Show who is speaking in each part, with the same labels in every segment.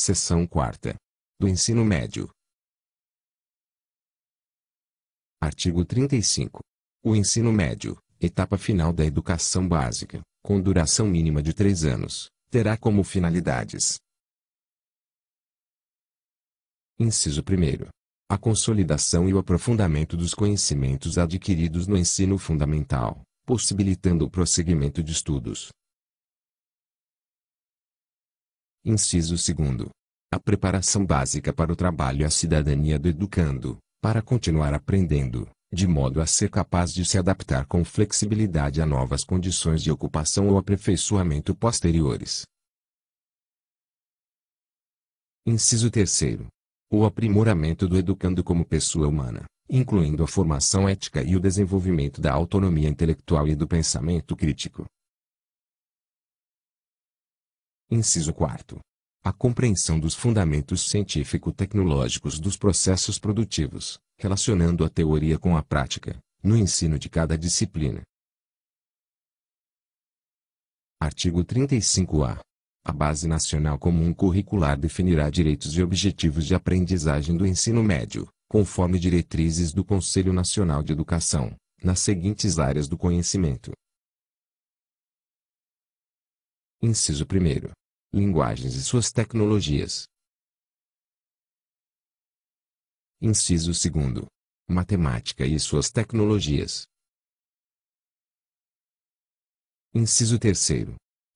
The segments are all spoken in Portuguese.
Speaker 1: Seção quarta. Do ensino médio. Artigo 35. O ensino médio,
Speaker 2: etapa final da educação básica, com duração mínima de três anos, terá como finalidades. Inciso 1. A consolidação e o aprofundamento dos conhecimentos adquiridos no ensino fundamental, possibilitando o prosseguimento de estudos, Inciso 2. A preparação básica para o trabalho e a cidadania do educando, para continuar aprendendo, de modo a ser capaz de se adaptar com flexibilidade a novas condições de ocupação ou aperfeiçoamento posteriores. Inciso 3. O aprimoramento do educando como pessoa humana, incluindo a formação ética e o desenvolvimento da autonomia intelectual e do pensamento crítico. Inciso 4. A compreensão dos fundamentos científico-tecnológicos dos processos produtivos, relacionando a teoria com a prática, no ensino de cada disciplina. Artigo 35-A. A Base Nacional Comum Curricular definirá direitos e objetivos de aprendizagem do ensino médio, conforme diretrizes do Conselho Nacional de Educação, nas seguintes áreas
Speaker 1: do conhecimento: Inciso 1. Linguagens e suas tecnologias. Inciso 2. Matemática e suas tecnologias. Inciso 3.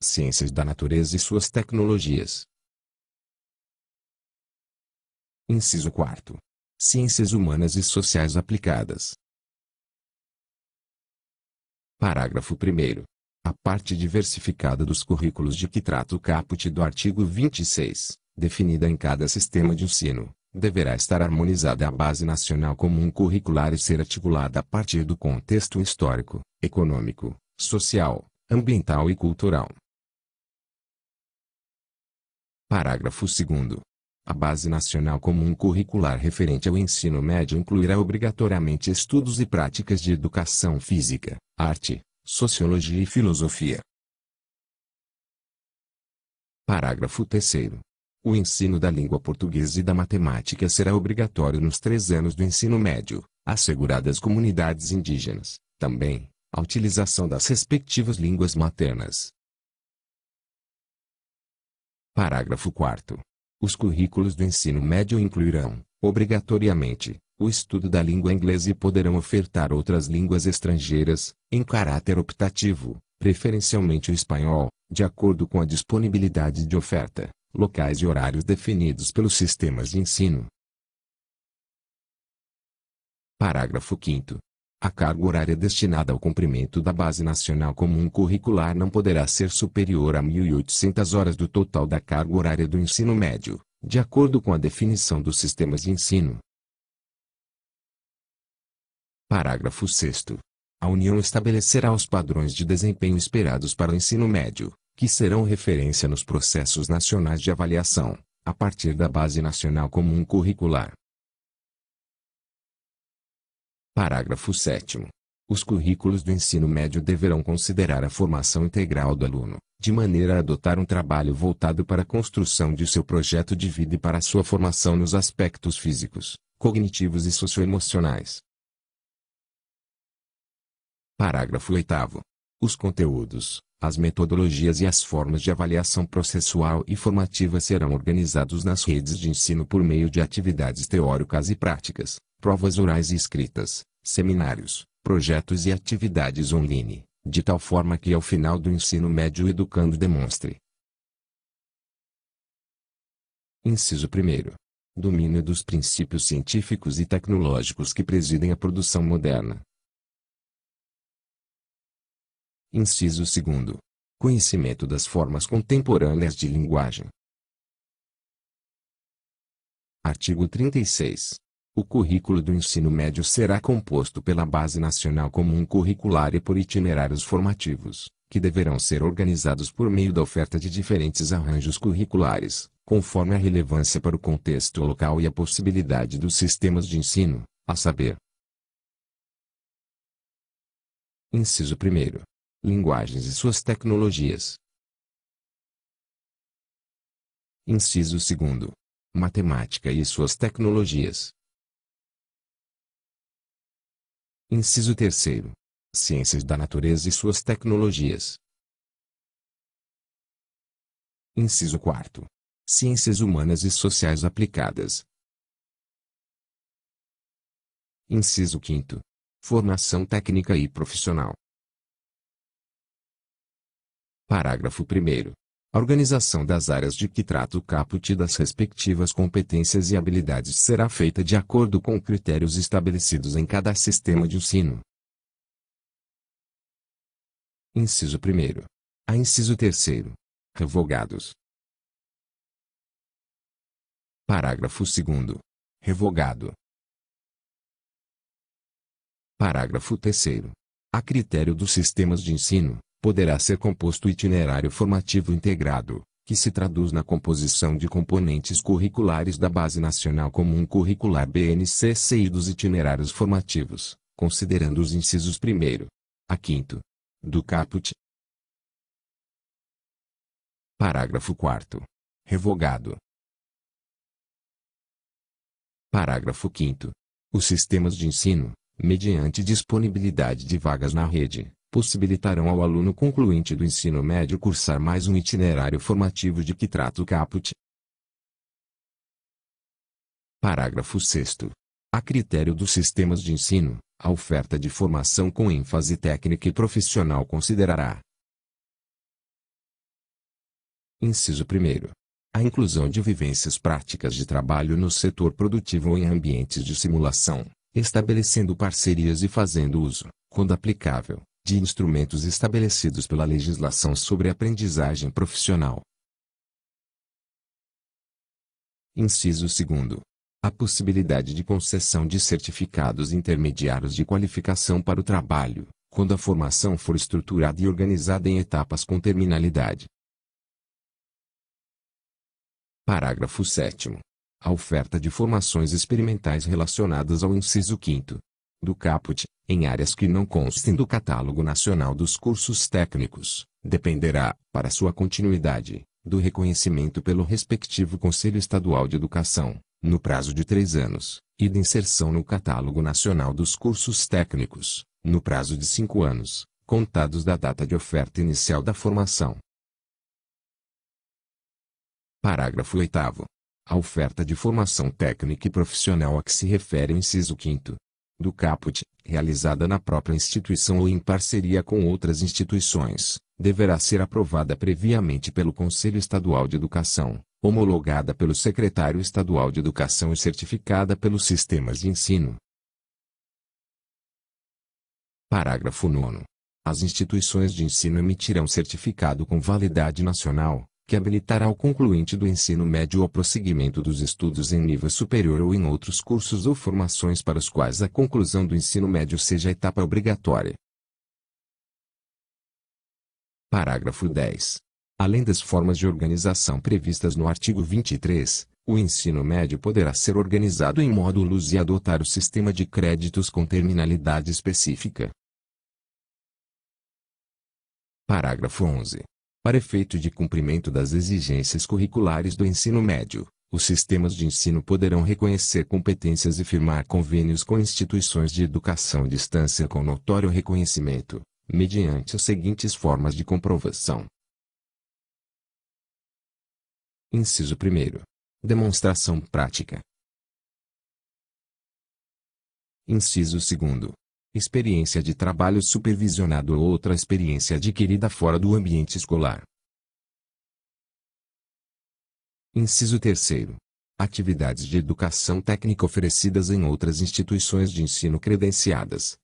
Speaker 1: Ciências da natureza e suas tecnologias. Inciso 4. Ciências humanas e sociais aplicadas.
Speaker 2: Parágrafo 1. A parte diversificada dos currículos de que trata o caput do artigo 26, definida em cada sistema de ensino, deverá estar harmonizada à base nacional comum curricular e ser articulada a partir do contexto histórico, econômico, social, ambiental e cultural. Parágrafo 2. A base nacional comum curricular referente ao ensino médio incluirá obrigatoriamente estudos e práticas de educação física, arte, Sociologia e Filosofia. Parágrafo 3. O ensino da língua portuguesa e da matemática será obrigatório nos três anos do ensino médio, asseguradas comunidades indígenas, também, a utilização das respectivas línguas maternas. Parágrafo 4. Os currículos do ensino médio incluirão, obrigatoriamente, o estudo da língua inglesa e poderão ofertar outras línguas estrangeiras, em caráter optativo, preferencialmente o espanhol, de acordo com a disponibilidade de oferta, locais e horários definidos pelos sistemas de ensino. Parágrafo 5. A carga horária destinada ao cumprimento da Base Nacional Comum Curricular não poderá ser superior a 1.800 horas do total da carga horária do ensino médio, de acordo com a definição dos sistemas de ensino. Parágrafo 6 A União estabelecerá os padrões de desempenho esperados para o ensino médio, que serão referência nos processos nacionais de avaliação, a partir da Base Nacional Comum Curricular. Parágrafo 7 Os currículos do ensino médio deverão considerar a formação integral do aluno, de maneira a adotar um trabalho voltado para a construção de seu projeto de vida e para sua formação nos aspectos físicos, cognitivos e socioemocionais, Parágrafo 8 Os conteúdos, as metodologias e as formas de avaliação processual e formativa serão organizados nas redes de ensino por meio de atividades teóricas e práticas, provas orais e escritas, seminários, projetos e atividades online, de tal forma que ao final do ensino médio o educando demonstre.
Speaker 1: Inciso 1 domínio dos princípios científicos e tecnológicos que presidem a produção moderna, Inciso segundo. Conhecimento das formas contemporâneas de linguagem. Artigo 36.
Speaker 2: O currículo do ensino médio será composto pela Base Nacional Comum Curricular e por itinerários formativos, que deverão ser organizados por meio da oferta de diferentes arranjos curriculares, conforme a relevância para o contexto local e a possibilidade dos
Speaker 1: sistemas de ensino, a saber. Inciso 1 linguagens e suas tecnologias. Inciso 2. Matemática e suas tecnologias. Inciso 3. Ciências da natureza e suas tecnologias. Inciso 4. Ciências humanas e sociais aplicadas. Inciso 5. Formação técnica e profissional. Parágrafo 1 a organização
Speaker 2: das áreas de que trata o caput e das respectivas competências e habilidades será feita de acordo com critérios estabelecidos em cada sistema de ensino.
Speaker 1: Inciso 1. A inciso 3. Revogados. Parágrafo 2. Revogado. Parágrafo 3. A critério
Speaker 2: dos sistemas de ensino, poderá ser composto itinerário formativo integrado, que se traduz na composição de componentes curriculares da Base Nacional Comum Curricular BNCC e dos itinerários formativos, considerando os incisos 1 a
Speaker 1: 5 do caput. Parágrafo 4 Revogado. Parágrafo
Speaker 2: 5 Os sistemas de ensino, mediante disponibilidade de vagas na rede, possibilitarão ao aluno concluinte do ensino médio cursar mais um itinerário formativo de que trata o caput. Parágrafo 6 A critério dos sistemas de ensino, a oferta de formação com ênfase técnica e profissional considerará. Inciso 1. A inclusão de vivências práticas de trabalho no setor produtivo ou em ambientes de simulação, estabelecendo parcerias e fazendo uso, quando aplicável, de instrumentos estabelecidos pela legislação sobre aprendizagem profissional. Inciso 2. A possibilidade de concessão de certificados intermediários de qualificação para o trabalho, quando a formação for estruturada e organizada em etapas com terminalidade. Parágrafo 7. A oferta de formações experimentais relacionadas ao inciso 5 do caput, em áreas que não constem do Catálogo Nacional dos Cursos Técnicos, dependerá, para sua continuidade, do reconhecimento pelo respectivo Conselho Estadual de Educação, no prazo de três anos, e da inserção no Catálogo Nacional dos Cursos Técnicos, no prazo de cinco anos, contados da data de oferta inicial da formação. Parágrafo 8. A oferta de formação técnica e profissional a que se refere o inciso 5 do caput, realizada na própria instituição ou em parceria com outras instituições, deverá ser aprovada previamente pelo Conselho Estadual de Educação, homologada pelo Secretário Estadual de Educação e certificada pelos sistemas de ensino. Parágrafo 9. As instituições de ensino emitirão certificado com validade nacional, que habilitará o concluinte do ensino médio ao prosseguimento dos estudos em nível superior ou em outros cursos ou formações para os quais a conclusão do ensino médio seja a etapa obrigatória. Parágrafo 10. Além das formas de organização previstas no artigo 23, o ensino médio poderá ser organizado em módulos e adotar o sistema de créditos com terminalidade específica. Parágrafo 11. Para efeito de cumprimento das exigências curriculares do ensino médio, os sistemas de ensino poderão reconhecer competências e firmar convênios com instituições de educação à distância com notório reconhecimento,
Speaker 1: mediante as seguintes formas de comprovação. Inciso 1. Demonstração prática. Inciso 2 experiência de trabalho supervisionado
Speaker 2: ou outra experiência adquirida fora do ambiente escolar. Inciso 3. Atividades de educação técnica oferecidas em outras instituições de ensino credenciadas.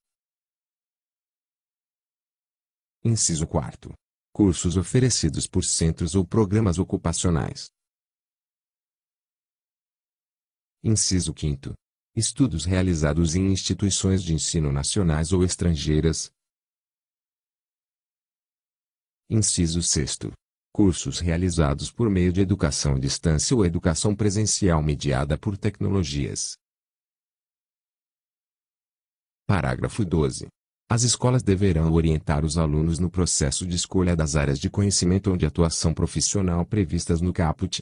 Speaker 1: Inciso 4. Cursos oferecidos por centros ou programas ocupacionais. Inciso 5 estudos realizados em instituições de ensino nacionais ou estrangeiras.
Speaker 2: Inciso 6. Cursos realizados por meio de educação à distância ou educação presencial mediada por tecnologias. Parágrafo 12. As escolas deverão orientar os alunos no processo de escolha das áreas de conhecimento ou de atuação profissional previstas no caput,